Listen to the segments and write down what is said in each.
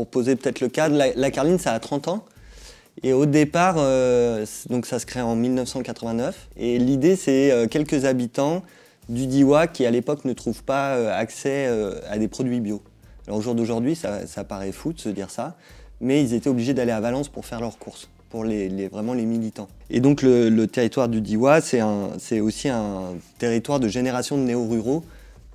pour poser peut-être le cadre, la, la, Carline, ça a 30 ans. Et au départ, euh, donc ça se crée en 1989. Et l'idée, c'est euh, quelques habitants du Diwa qui, à l'époque, ne trouvent pas euh, accès à des produits bio. Alors au jour d'aujourd'hui, ça, paraît fou de se dire ça, mais ils étaient obligés d'aller à Valence pour faire leurs courses, pour les, vraiment les militants. Et donc le, territoire du Diwa, c'est aussi un territoire de génération de néo-ruraux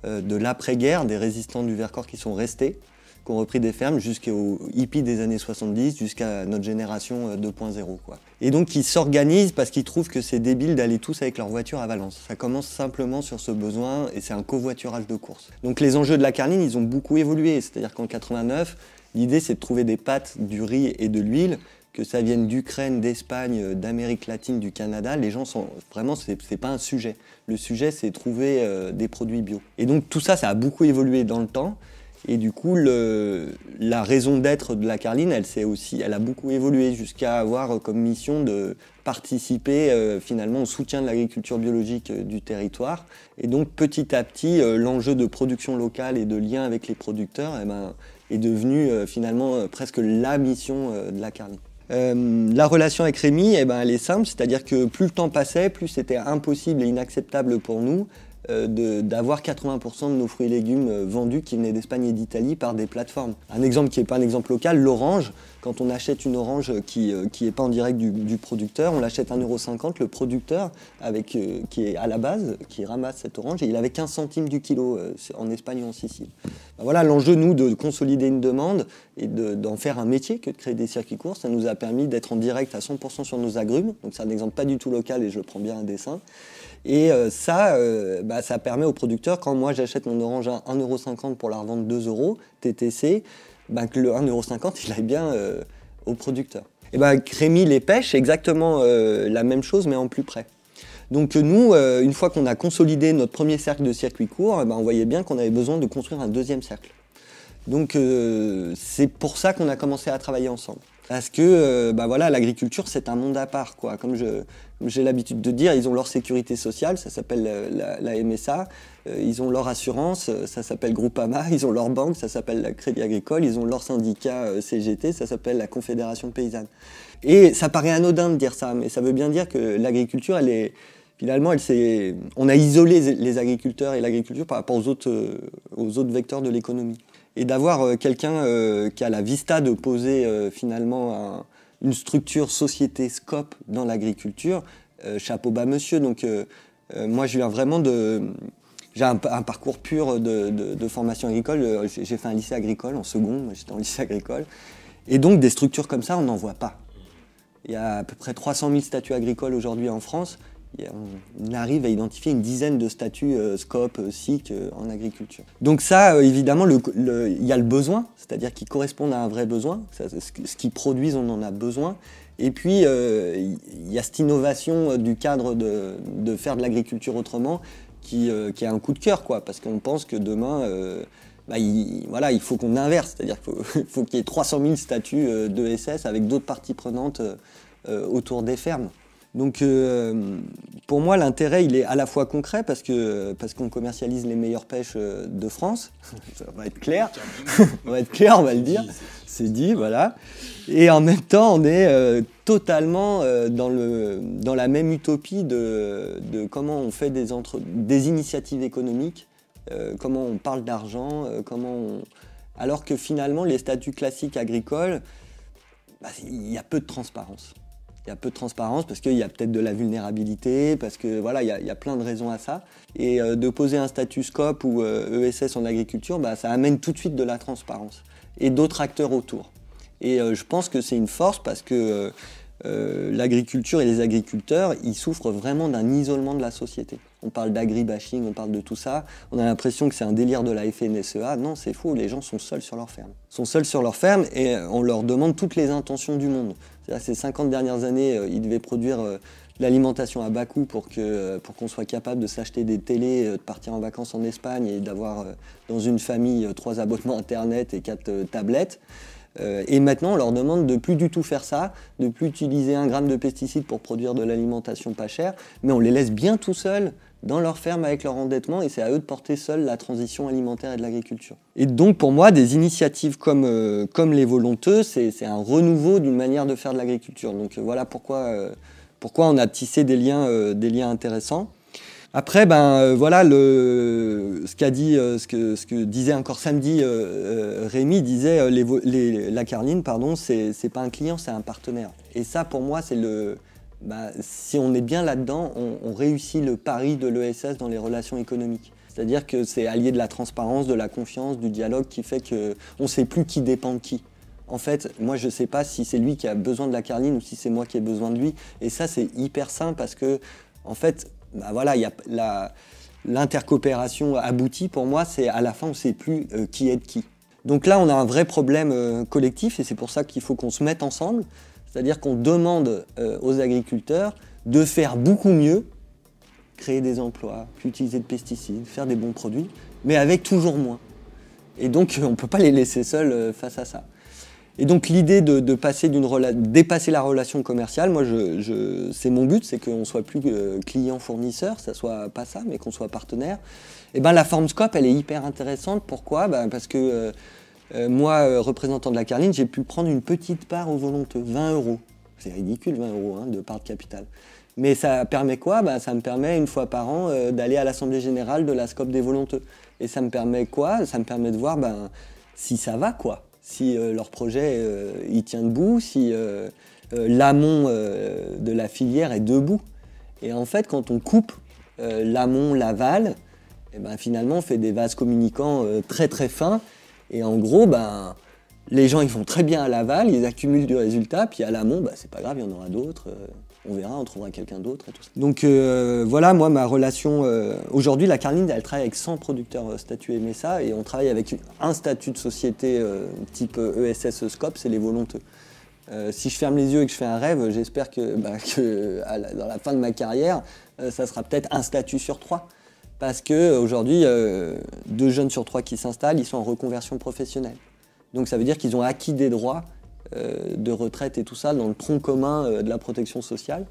de l'après-guerre, des résistants du Vercors qui sont restés qui ont repris des fermes jusqu'au hippie des années 70, jusqu'à notre génération 2.0. Euh, quoi. Et donc ils s'organisent parce qu'ils trouvent que c'est débile d'aller tous avec leur voiture à Valence. Ça commence simplement sur ce besoin et c'est un covoiturage de course. Donc les enjeux de la carline, ils ont beaucoup évolué. C'est-à-dire qu'en 89, l'idée c'est de trouver des pâtes, du riz et de l'huile que ça vienne d'Ukraine, d'Espagne, euh, d'Amérique latine, du Canada, les gens sont vraiment, c'est pas un sujet. Le sujet, c'est trouver euh, des produits bio. Et donc tout ça, ça a beaucoup évolué dans le temps. Et du coup, la raison d'être de la Carline, elle, aussi, elle a beaucoup évolué jusqu'à avoir comme mission de participer euh, finalement au soutien de l'agriculture biologique euh, du territoire. Et donc petit à petit, euh, l'enjeu de production locale et de lien avec les producteurs eh ben, est devenu finalement presque la mission de la Carline. la relation avec Rémi, eh ben, elle est simple, c'est-à-dire que plus le temps passait, plus c'était impossible et inacceptable pour nous euh, d'avoir 80% de nos fruits et légumes euh, vendus qui venaient d'Espagne et d'Italie par des plateformes. Un exemple qui n'est pas un exemple local, l'orange, quand on achète une orange qui n'est euh, est pas en direct du, producteur, on l'achète 1,50€. Le producteur, avec, euh, qui est à la base, qui ramasse cette orange, et il avait 15 centimes du kilo euh, en Espagne ou en Sicile. Ben voilà l'enjeu, nous, de consolider une demande et d'en faire un métier que de créer des circuits courts. Ça nous a permis d'être en direct à 100% sur nos agrumes. Donc c'est un exemple pas du tout local et je prends bien un dessin. Et ça, ben, ça permet au producteur, quand moi j'achète mon orange à 1,50€ pour la revendre 2€ TTC, ben, que le 1,50€, il aille bien euh, au producteur. Et eh ben, Crémy, les pêches, exactement euh, la même chose, mais en plus près. Donc euh, nous, une fois qu'on a consolidé notre premier cercle de circuit court, eh ben, on voyait bien qu'on avait besoin de construire un deuxième cercle. Donc c'est pour ça qu'on a commencé à travailler ensemble parce que euh, bah voilà, l'agriculture c'est un monde à part quoi. Comme je j'ai l'habitude de dire, ils ont leur sécurité sociale, ça s'appelle euh, la, MSA, euh, ils ont leur assurance, ça s'appelle Groupama, ils ont leur banque, ça s'appelle la Crédit Agricole, ils ont leur syndicat CGT, ça s'appelle la Confédération paysanne. Et ça paraît anodin de dire ça, mais ça veut bien dire que l'agriculture, elle est finalement, elle on a isolé les agriculteurs et l'agriculture par rapport aux autres, aux autres vecteurs de l'économie et d'avoir euh, quelqu'un euh, qui a la vista de poser euh, finalement une structure société scope dans l'agriculture, chapeau bas monsieur. Donc moi je viens vraiment de j'ai un, parcours pur de, de formation agricole. J'ai fait un lycée agricole en seconde, j'étais en lycée agricole. Et donc des structures comme ça, on n'en voit pas. Il y a à peu près 300 000 statuts agricoles aujourd'hui en France on arrive à identifier une dizaine de statuts euh, scope SCOP, euh, SIC euh, en agriculture. Donc ça, évidemment, il y a le besoin, c'est-à-dire qu'ils correspondent à un vrai besoin. ce qu'ils produisent, on en a besoin. Et puis, il y a cette innovation du cadre de, faire de l'agriculture autrement qui, a un coup de cœur, quoi, parce qu'on pense que demain... Bah, il, faut qu'on inverse, c'est-à-dire qu'il faut, qu'il y ait 300 000 statuts de SS avec d'autres parties prenantes autour des fermes. Donc euh, pour moi, l'intérêt, il est à la fois concret parce parce qu'on commercialise les meilleures pêches euh, de France. Ça va être clair. on va être clair, on va le dire. C'est dit, voilà. Et en même temps, on est euh, totalement dans, la même utopie de, comment on fait des, initiatives économiques, comment on parle d'argent, comment on... Alors que finalement, les statuts classiques agricoles, bah, il y a peu de transparence il y a peu de transparence parce qu'il y a peut-être de la vulnérabilité, parce que voilà, il y, a, plein de raisons à ça. Et euh, de poser un status scope ou ESS euh, e en agriculture, bah, ça amène tout de suite de la transparence et d'autres acteurs autour. Et euh, je pense que c'est une force parce que l'agriculture et les agriculteurs, ils souffrent vraiment d'un isolement de la société. On parle d'agribashing, on parle de tout ça. On a l'impression que c'est un délire de la FNSEA. Non, c'est faux. Les gens sont seuls sur leur ferme. Ils sont seuls sur leur ferme et on leur demande toutes les intentions du monde ces 50 dernières années, euh, ils devaient produire euh, l'alimentation à bas coût pour euh, qu'on pour soit capable de s'acheter des télés, de partir en vacances en Espagne et d'avoir dans une famille trois abonnements Internet et quatre tablettes. et maintenant, on leur demande de plus du tout faire ça, de plus utiliser un gramme de pesticides pour produire de l'alimentation pas chère, mais on les laisse bien tout seuls dans leur ferme avec leur endettement et c'est à eux de porter seuls la transition alimentaire et de l'agriculture. Et donc pour moi, des initiatives comme, euh, comme les volonteux, c'est un renouveau d'une manière de faire de l'agriculture. Donc euh, voilà pourquoi, euh, pourquoi on a tissé des liens, des liens intéressants. Après, ben voilà, le, ce, qu'a dit, ce, que, ce que disait encore samedi Rémi, disait les, la carline, pardon, c'est pas un client, c'est un partenaire. Et ça, pour moi, c'est le, bah, si on est bien là-dedans, on, réussit le pari de l'ESS dans les relations économiques. C'est-à-dire que c'est allié de la transparence, de la confiance, du dialogue qui fait qu'on ne sait plus qui dépend de qui. En fait, moi, je ne sais pas si c'est lui qui a besoin de la carline ou si c'est moi qui ai besoin de lui. Et ça, c'est hyper simple parce que, en fait, bah, voilà, l'intercoopération aboutie, pour moi, c'est à la fin, on ne sait plus euh, qui est de qui. Donc là, on a un vrai problème euh, collectif et c'est pour ça qu'il faut qu'on se mette ensemble. C'est-à-dire qu'on demande euh, aux agriculteurs de faire beaucoup mieux, créer des emplois, plus utiliser de pesticides, faire des bons produits, mais avec toujours moins. Et donc euh, on ne peut pas les laisser seuls euh, face à ça. Et donc l'idée de, passer dépasser la relation commerciale, moi je, c'est mon but, c'est qu'on soit plus client fournisseur, ça soit pas ça, mais qu'on soit partenaire. Et eh ben la Formscope, elle est hyper intéressante. Pourquoi ben, parce que euh, moi, euh, représentant de la Carline, j'ai pu prendre une petite part aux volonteux, 20 euros. C'est ridicule, 20 euros hein, de part de capital. Mais ça permet quoi bah, Ça me permet une fois par an euh, d'aller à l'Assemblée Générale de la scope des volonteux. Et ça me permet quoi Ça me permet de voir ben, si ça va quoi, si leur projet tient debout, si l'amont de la filière est debout. Et en fait, quand on coupe l'amont, l'aval, eh ben, finalement on fait des vases communicants très très fins et en gros, ben, les gens ils vont très bien à l'aval, ils accumulent du résultat, puis à l'amont, ben, c'est pas grave, il y en aura d'autres. Euh, on verra, on trouvera quelqu'un d'autre et tout Donc euh, voilà, moi, ma relation. Euh, aujourd'hui, la Carline, elle travaille avec 100 producteurs statuts MSA et on travaille avec un statut de société type ESS e Scope, c'est les volonteux. si je ferme les yeux et que je fais un rêve, j'espère que, ben, dans la fin de ma carrière, ça sera peut-être un statut sur trois. Parce qu'aujourd'hui, euh, deux jeunes sur trois qui s'installent, ils sont en reconversion professionnelle. Donc ça veut dire qu'ils ont acquis des droits euh, de retraite et tout ça dans le tronc commun euh, de la protection sociale.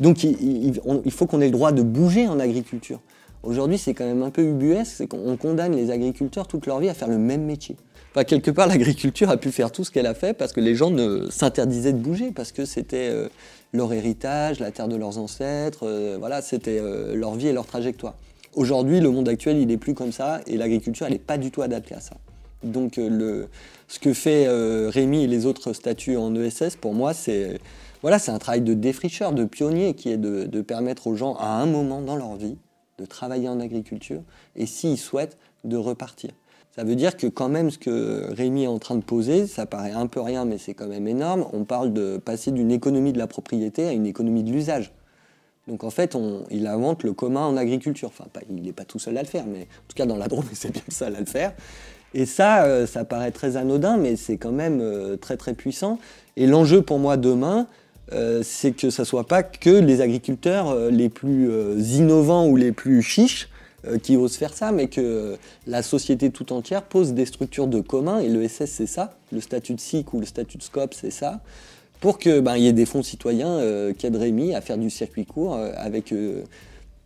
Donc il, faut qu'on ait le droit de bouger en agriculture. Aujourd'hui, c'est quand même un peu ubuesque, c'est qu'on condamne les agriculteurs toute leur vie à faire le même métier. quelque part, l'agriculture a pu faire tout ce qu'elle a fait parce que les gens ne s'interdisaient de bouger, parce que c'était leur héritage, la terre de leurs ancêtres, voilà, c'était leur vie et leur trajectoire. Aujourd'hui, le monde actuel, il n'est plus comme ça et l'agriculture, elle n'est pas du tout adaptée à ça. Donc, euh, ce que fait euh, Rémi et les autres statuts en ESS, pour moi, c'est voilà, un travail de défricheur, de pionnier, qui est de, de, permettre aux gens, à un moment dans leur vie, de travailler en agriculture et, s'ils souhaitent, de repartir. Ça veut dire que quand même ce que Rémi est en train de poser, ça paraît un peu rien, mais c'est quand même énorme, on parle de passer d'une économie de la propriété à une économie de l'usage. Donc en fait, il invente le commun en agriculture. Enfin, il n'est pas tout seul à le faire, mais en tout cas dans la Drôme, c'est bien le seul à le faire. Et ça, euh, ça paraît très anodin, mais c'est quand même euh, très très puissant. Et l'enjeu pour moi demain, euh, c'est que ça soit pas que les agriculteurs les plus innovants ou les plus chiches qui osent faire ça, mais que la société tout entière pose des structures de commun. Et le SS, c'est ça. Le statut de SIC ou le statut de SCOP, c'est ça pour qu'il ben, y ait des fonds citoyens qui euh, aident Rémi à faire du circuit court euh, avec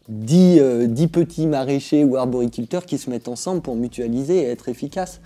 10, euh, 10 petits maraîchers ou arboriculteurs qui se mettent ensemble pour mutualiser et être efficaces.